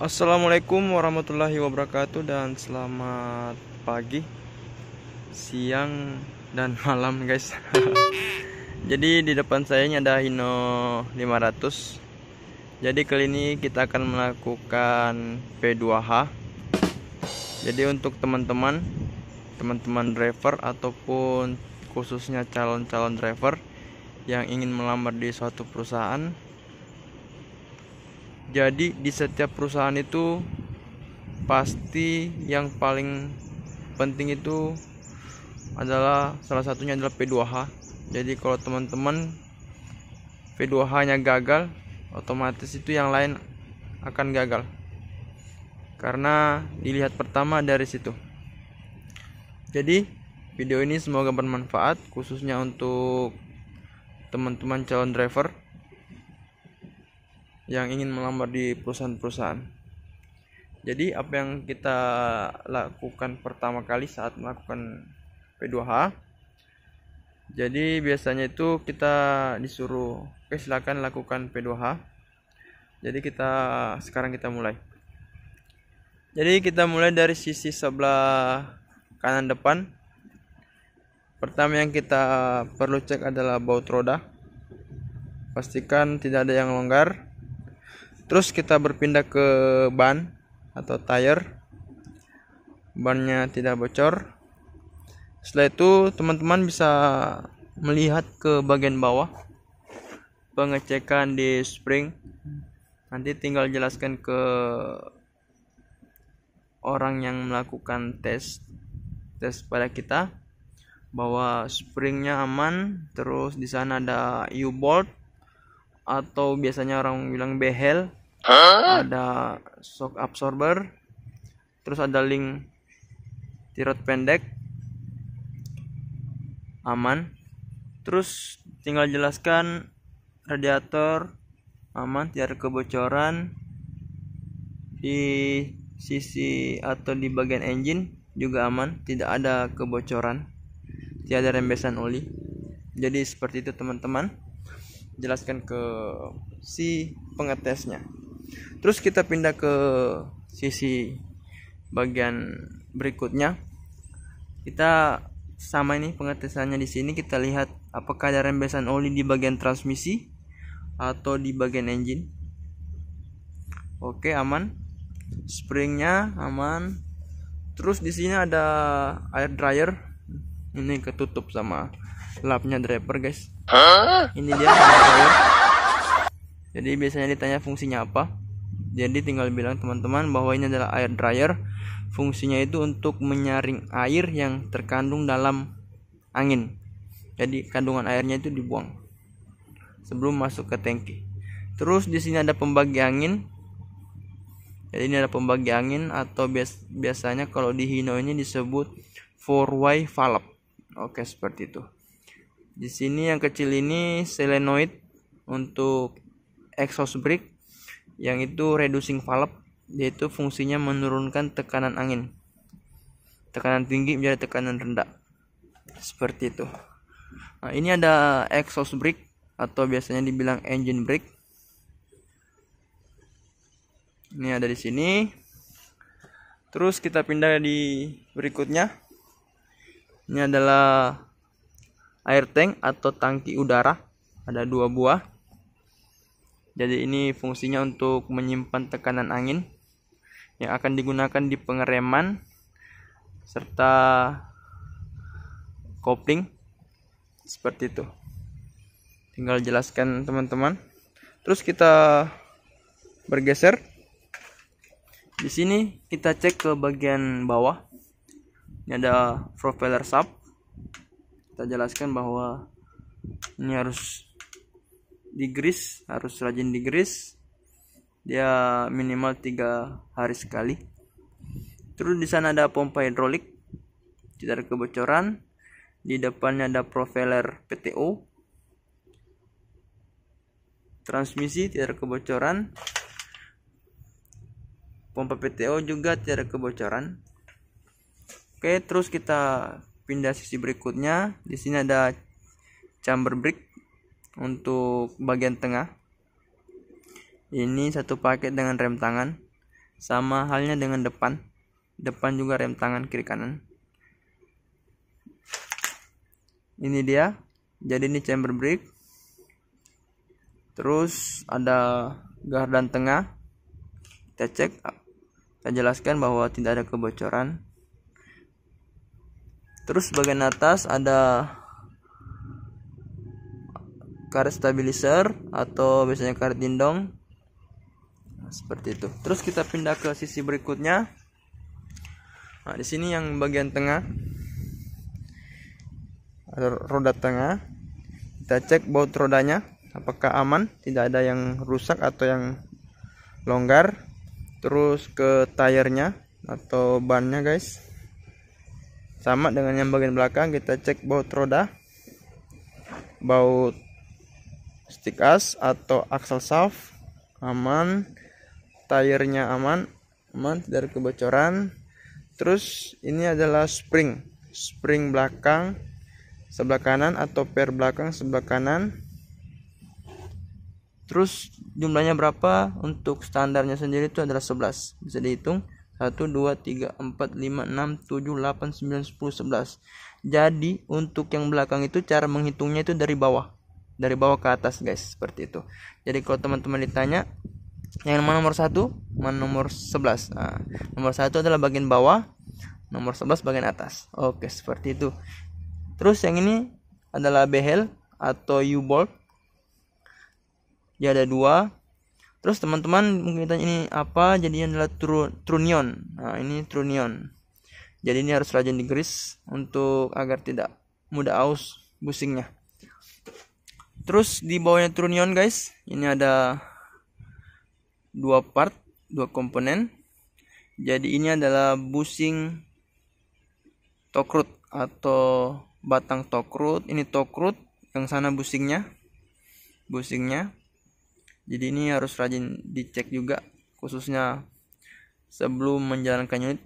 Assalamualaikum warahmatullahi wabarakatuh dan selamat pagi, siang dan malam guys. Jadi di depan saya ini ada Hino 500. Jadi kali ini kita akan melakukan P2H. Jadi untuk teman-teman, teman-teman driver ataupun khususnya calon-calon driver yang ingin melamar di suatu perusahaan jadi di setiap perusahaan itu pasti yang paling penting itu adalah salah satunya adalah P2H jadi kalau teman-teman P2H nya gagal otomatis itu yang lain akan gagal karena dilihat pertama dari situ jadi video ini semoga bermanfaat khususnya untuk teman-teman calon driver yang ingin melamar di perusahaan-perusahaan. Jadi apa yang kita lakukan pertama kali saat melakukan P2H? Jadi biasanya itu kita disuruh, oke silakan lakukan P2H. Jadi kita sekarang kita mulai. Jadi kita mulai dari sisi sebelah kanan depan. Pertama yang kita perlu cek adalah baut roda. Pastikan tidak ada yang longgar terus kita berpindah ke ban atau tire bannya tidak bocor setelah itu teman-teman bisa melihat ke bagian bawah pengecekan di spring nanti tinggal jelaskan ke orang yang melakukan tes tes pada kita bahwa springnya aman terus di sana ada U-bolt atau biasanya orang bilang behel huh? ada shock absorber terus ada link tirot pendek aman terus tinggal jelaskan radiator aman tiada kebocoran di sisi atau di bagian engine juga aman tidak ada kebocoran tiada rembesan oli jadi seperti itu teman-teman jelaskan ke si pengetesnya terus kita pindah ke sisi bagian berikutnya kita sama ini pengetesannya di sini kita lihat apakah ada rembesan oli di bagian transmisi atau di bagian engine oke aman springnya aman terus di sini ada air dryer ini ketutup sama lapnya driver guys ini dia air dryer jadi biasanya ditanya fungsinya apa jadi tinggal bilang teman-teman bahwa ini adalah air dryer fungsinya itu untuk menyaring air yang terkandung dalam angin jadi kandungan airnya itu dibuang sebelum masuk ke tangki terus di sini ada pembagi angin jadi ini ada pembagi angin atau bias biasanya kalau di Hino ini disebut four way valve oke seperti itu di sini yang kecil ini selenoid untuk exhaust brake yang itu reducing valve yaitu fungsinya menurunkan tekanan angin tekanan tinggi menjadi tekanan rendah seperti itu nah ini ada exhaust brake atau biasanya dibilang engine brake ini ada di sini terus kita pindah di berikutnya ini adalah air tank atau tangki udara ada dua buah jadi ini fungsinya untuk menyimpan tekanan angin yang akan digunakan di pengereman serta kopling seperti itu. Tinggal jelaskan teman-teman. Terus kita bergeser. Di sini kita cek ke bagian bawah. Ini ada propeller sub. Kita jelaskan bahwa ini harus di grease harus rajin di grease dia minimal tiga hari sekali terus di sana ada pompa hidrolik tidak ada kebocoran di depannya ada profiler PTO transmisi tidak ada kebocoran pompa PTO juga tidak ada kebocoran oke terus kita pindah sisi berikutnya di sini ada chamber brick untuk bagian tengah ini satu paket dengan rem tangan sama halnya dengan depan depan juga rem tangan kiri kanan ini dia jadi ini chamber brake terus ada gardan tengah kita cek saya jelaskan bahwa tidak ada kebocoran terus bagian atas ada karet stabilizer atau biasanya karet dindong nah, seperti itu terus kita pindah ke sisi berikutnya nah di sini yang bagian tengah ada roda tengah kita cek baut rodanya apakah aman tidak ada yang rusak atau yang longgar terus ke tayarnya atau bannya guys sama dengan yang bagian belakang kita cek baut roda baut stick as atau axle shaft aman tayernya aman aman dari kebocoran terus ini adalah spring spring belakang sebelah kanan atau per belakang sebelah kanan terus jumlahnya berapa untuk standarnya sendiri itu adalah 11 bisa dihitung 1 2 3 4 5 6 7 8 9 10 11 jadi untuk yang belakang itu cara menghitungnya itu dari bawah dari bawah ke atas guys seperti itu jadi kalau teman-teman ditanya yang mana nomor satu mana nomor 11 nah, nomor satu adalah bagian bawah nomor 11 bagian atas oke seperti itu terus yang ini adalah behel atau U-bolt ya ada dua Terus teman-teman mungkin tanya ini apa? jadi ini adalah tru, trunion. Nah, ini trunion. Jadi ini harus rajin digeris untuk agar tidak mudah aus busingnya terus di bawahnya trunion guys ini ada dua part dua komponen jadi ini adalah busing tokrut atau batang tokrut ini tokrut yang sana busingnya, busingnya. jadi ini harus rajin dicek juga khususnya sebelum menjalankan unit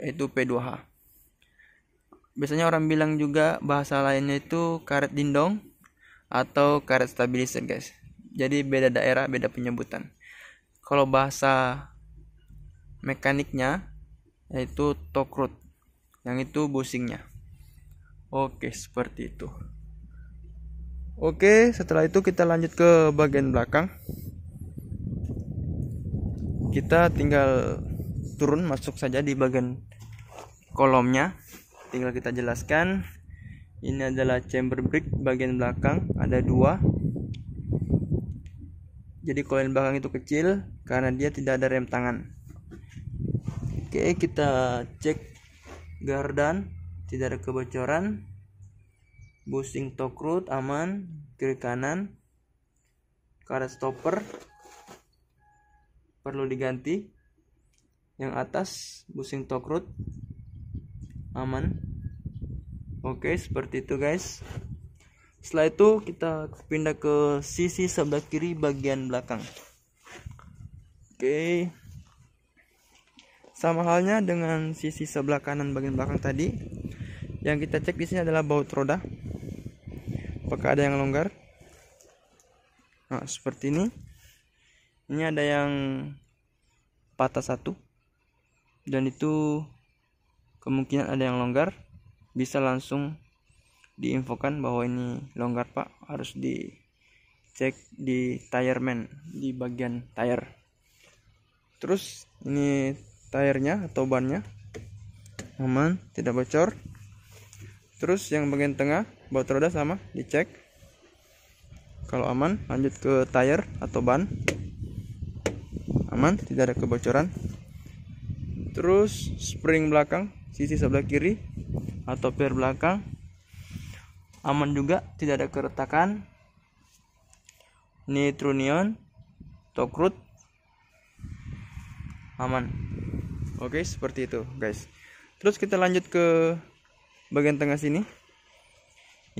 itu P2H biasanya orang bilang juga bahasa lainnya itu karet dindong atau karet stabilizer guys jadi beda daerah beda penyebutan kalau bahasa mekaniknya yaitu tokrut yang itu busingnya oke seperti itu oke setelah itu kita lanjut ke bagian belakang kita tinggal turun masuk saja di bagian kolomnya tinggal kita jelaskan ini adalah chamber brake bagian belakang ada dua jadi koin belakang itu kecil karena dia tidak ada rem tangan oke kita cek gardan tidak ada kebocoran bushing torque root aman kiri kanan karet stopper perlu diganti yang atas bushing torque root aman oke seperti itu guys setelah itu kita pindah ke sisi sebelah kiri bagian belakang oke sama halnya dengan sisi sebelah kanan bagian belakang tadi yang kita cek di sini adalah baut roda apakah ada yang longgar nah seperti ini ini ada yang patah satu dan itu kemungkinan ada yang longgar bisa langsung diinfokan bahwa ini longgar pak harus dicek di tire man di bagian tire terus ini tirenya atau bannya aman tidak bocor terus yang bagian tengah baut roda sama dicek kalau aman lanjut ke tire atau ban aman tidak ada kebocoran terus spring belakang sisi sebelah kiri atau per belakang aman juga tidak ada keretakan nitronion tokrut aman oke seperti itu guys terus kita lanjut ke bagian tengah sini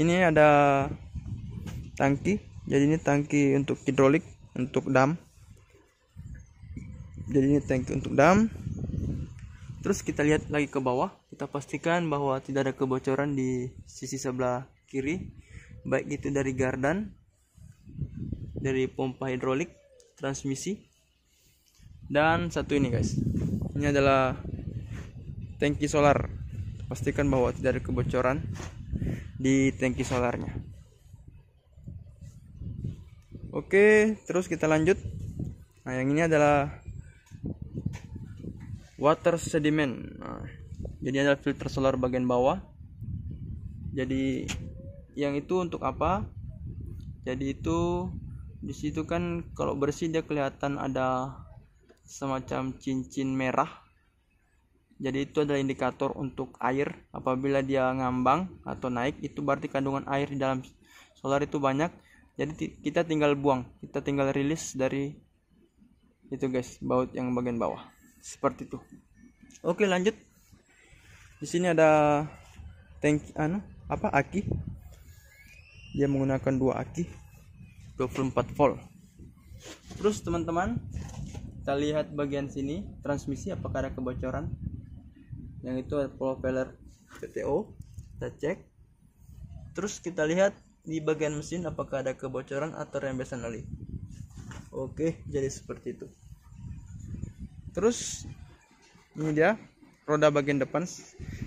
ini ada tangki jadi ini tangki untuk hidrolik untuk dam jadi ini tangki untuk dam terus kita lihat lagi ke bawah kita pastikan bahwa tidak ada kebocoran di sisi sebelah kiri baik itu dari gardan dari pompa hidrolik transmisi dan satu ini guys ini adalah tangki solar pastikan bahwa tidak ada kebocoran di tangki solarnya oke terus kita lanjut nah yang ini adalah water sediment nah, jadi ada filter solar bagian bawah jadi yang itu untuk apa jadi itu disitu kan kalau bersih dia kelihatan ada semacam cincin merah jadi itu adalah indikator untuk air apabila dia ngambang atau naik itu berarti kandungan air di dalam solar itu banyak jadi kita tinggal buang kita tinggal rilis dari itu guys baut yang bagian bawah seperti itu oke lanjut di sini ada tank anu apa aki dia menggunakan dua aki 24 volt terus teman-teman kita lihat bagian sini transmisi apakah ada kebocoran yang itu ada propeller PTO kita cek terus kita lihat di bagian mesin apakah ada kebocoran atau rembesan oli oke jadi seperti itu terus ini dia roda bagian depan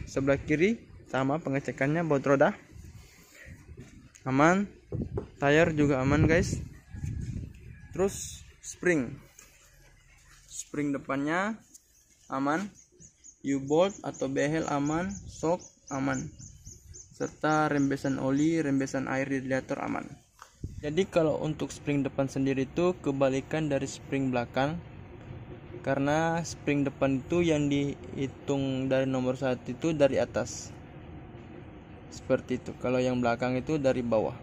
sebelah kiri sama pengecekannya buat roda aman tayar juga aman guys terus spring spring depannya aman U-bolt atau behel aman shock aman serta rembesan oli rembesan air radiator aman jadi kalau untuk spring depan sendiri itu kebalikan dari spring belakang karena spring depan itu yang dihitung dari nomor satu itu dari atas seperti itu kalau yang belakang itu dari bawah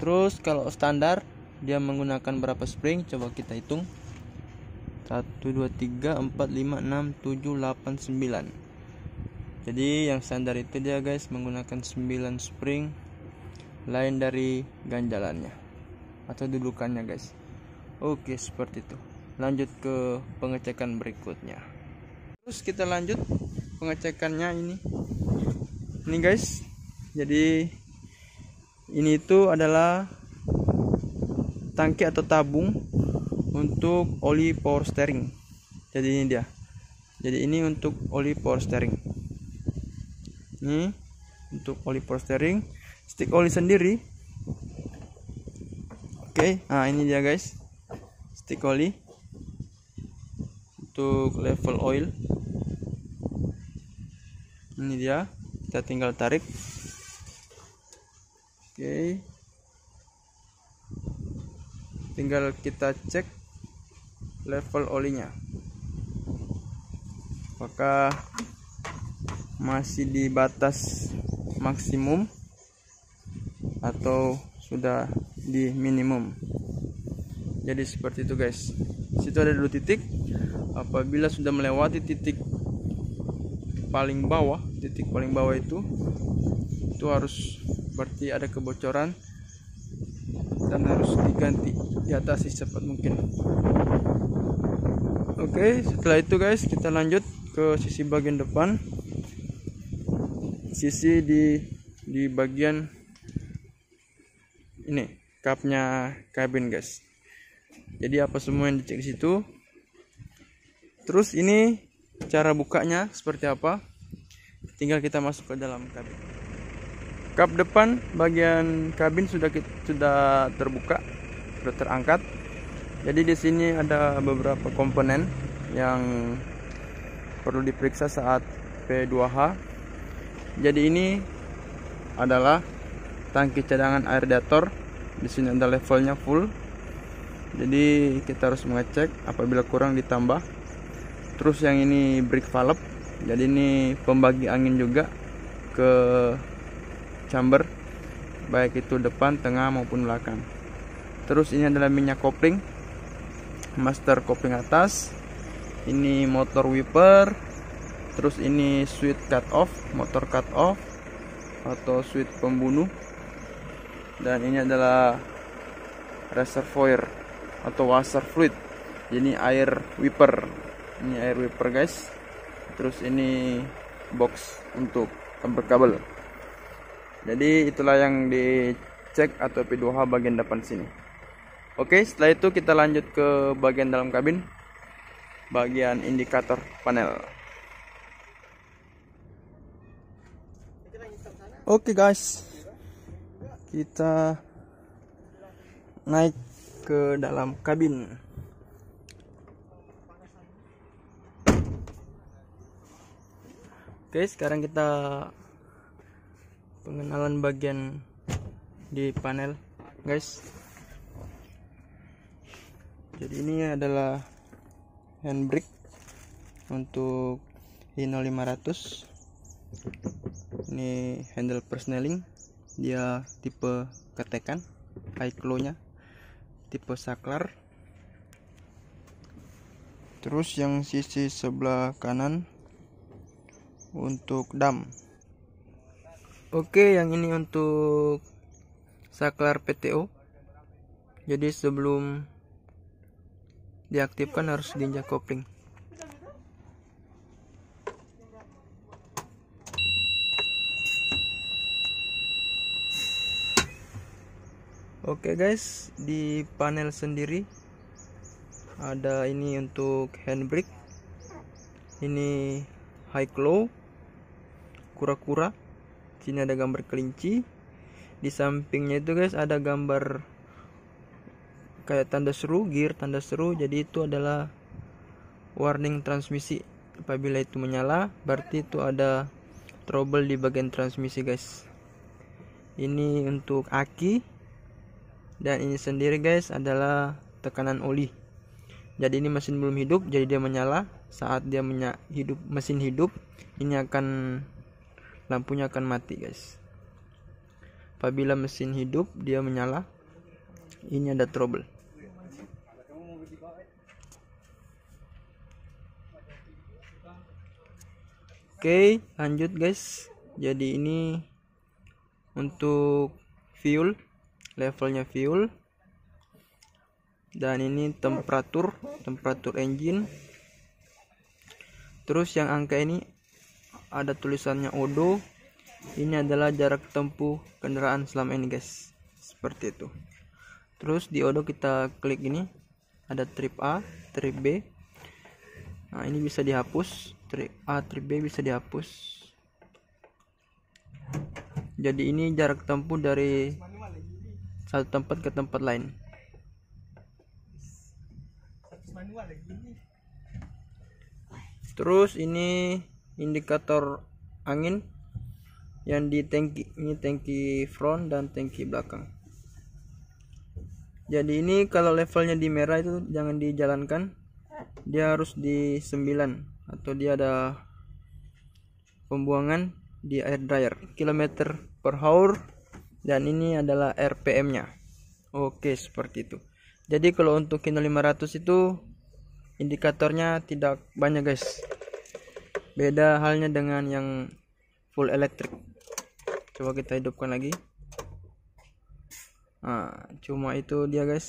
terus kalau standar dia menggunakan berapa spring coba kita hitung 1 2 3 4 5 6 7 8 9 jadi yang standar itu dia guys menggunakan 9 spring lain dari ganjalannya atau dudukannya guys oke seperti itu lanjut ke pengecekan berikutnya terus kita lanjut pengecekannya ini ini guys jadi ini itu adalah tangki atau tabung untuk oli power steering jadi ini dia jadi ini untuk oli power steering ini untuk oli power steering stick oli sendiri oke okay, nah ini dia guys stick oli untuk level oil ini dia kita tinggal tarik oke tinggal kita cek level olinya apakah masih di batas maksimum atau sudah di minimum jadi seperti itu guys situ ada dua titik apabila sudah melewati titik paling bawah titik paling bawah itu itu harus berarti ada kebocoran dan harus diganti di diatasi secepat mungkin oke setelah itu guys kita lanjut ke sisi bagian depan sisi di di bagian ini kapnya kabin guys jadi apa semua yang dicek di situ terus ini cara bukanya seperti apa tinggal kita masuk ke dalam kabin kap depan bagian kabin sudah sudah terbuka sudah terangkat jadi di sini ada beberapa komponen yang perlu diperiksa saat P2H jadi ini adalah tangki cadangan air dator di sini ada levelnya full jadi kita harus mengecek apabila kurang ditambah terus yang ini brake valve jadi ini pembagi angin juga ke chamber baik itu depan tengah maupun belakang terus ini adalah minyak kopling master kopling atas ini motor wiper terus ini switch cut off motor cut off atau switch pembunuh dan ini adalah reservoir atau washer fluid jadi air wiper ini air wiper guys terus ini box untuk tempat kabel jadi itulah yang dicek atau P2H bagian depan sini oke setelah itu kita lanjut ke bagian dalam kabin bagian indikator panel oke guys kita naik ke dalam kabin Oke, sekarang kita pengenalan bagian di panel, guys. Jadi ini adalah handbrake untuk Hino 500. Ini handle persneling, dia tipe ketekan, high claw-nya tipe saklar. Terus yang sisi sebelah kanan untuk dam oke yang ini untuk saklar PTO jadi sebelum diaktifkan harus diinjak kopling Oke okay guys, di panel sendiri ada ini untuk handbrake. Ini high low kura-kura sini ada gambar kelinci di sampingnya itu guys ada gambar kayak tanda seru gear tanda seru jadi itu adalah warning transmisi apabila itu menyala berarti itu ada trouble di bagian transmisi guys ini untuk aki dan ini sendiri guys adalah tekanan oli jadi ini mesin belum hidup jadi dia menyala saat dia menyak hidup mesin hidup ini akan lampunya akan mati guys apabila mesin hidup dia menyala ini ada trouble oke okay, lanjut guys jadi ini untuk fuel levelnya fuel dan ini temperatur temperatur engine terus yang angka ini ada tulisannya Odo ini adalah jarak tempuh kendaraan selama ini guys seperti itu terus di Odo kita klik ini ada trip A trip B nah ini bisa dihapus trip A trip B bisa dihapus jadi ini jarak tempuh dari satu tempat ke tempat lain terus ini indikator angin yang di tangki ini tangki front dan tangki belakang jadi ini kalau levelnya di merah itu jangan dijalankan dia harus di 9 atau dia ada pembuangan di air dryer kilometer per hour dan ini adalah RPM nya oke seperti itu jadi kalau untuk Kino 500 itu indikatornya tidak banyak guys beda halnya dengan yang full elektrik coba kita hidupkan lagi nah cuma itu dia guys